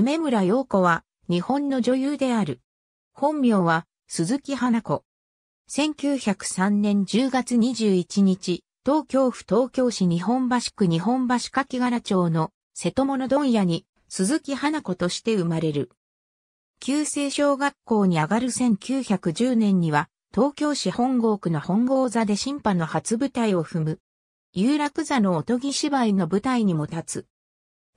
梅村陽子は日本の女優である。本名は鈴木花子。1903年10月21日、東京府東京市日本橋区日本橋柿柄町の瀬戸物問屋に鈴木花子として生まれる。旧制小学校に上がる1910年には、東京市本郷区の本郷座で審判の初舞台を踏む。有楽座のおとぎ芝居の舞台にも立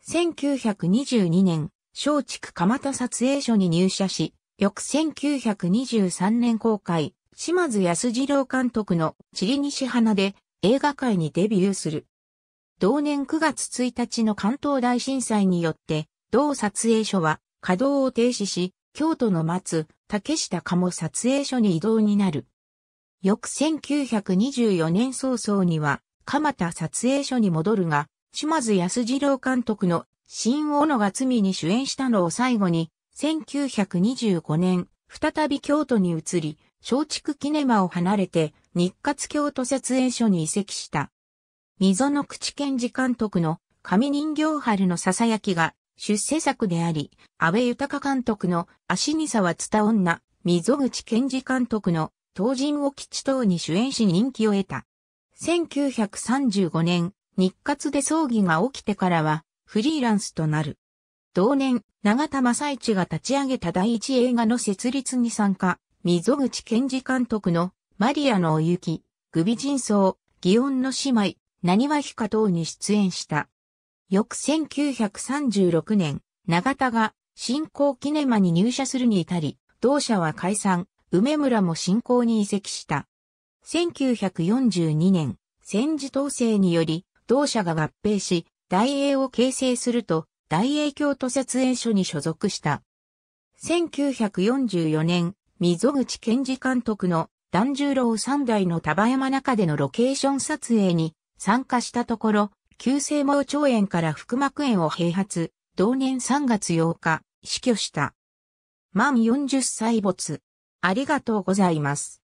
つ。1922年、松竹蒲田撮影所に入社し、翌1923年公開、島津安二郎監督のチリ西花で映画界にデビューする。同年9月1日の関東大震災によって、同撮影所は稼働を停止し、京都の松、竹下鴨撮影所に移動になる。翌1924年早々には、蒲田撮影所に戻るが、島津安二郎監督の新小野が罪に主演したのを最後に、1925年、再び京都に移り、松竹キネマを離れて、日活京都設営所に移籍した。溝の口健治監督の神人形春の囁きが出世作であり、安倍豊監督の足に沢つた女、溝口健治監督の東人を吉等に主演し人気を得た。1935年、日活で葬儀が起きてからは、フリーランスとなる。同年、永田正一が立ち上げた第一映画の設立に参加、溝口健二監督のマリアのお雪、グビ人相、祇園の姉妹、何はひか等に出演した。翌1936年、永田が新興キネマに入社するに至り、同社は解散、梅村も新興に移籍した。1942年、戦時統制により、同社が合併し、大英を形成すると、大英京都設営所に所属した。1944年、溝口健二監督の團十郎三代の束山中でのロケーション撮影に参加したところ、急性盲腸炎から腹膜炎を併発、同年3月8日、死去した。満40歳没。ありがとうございます。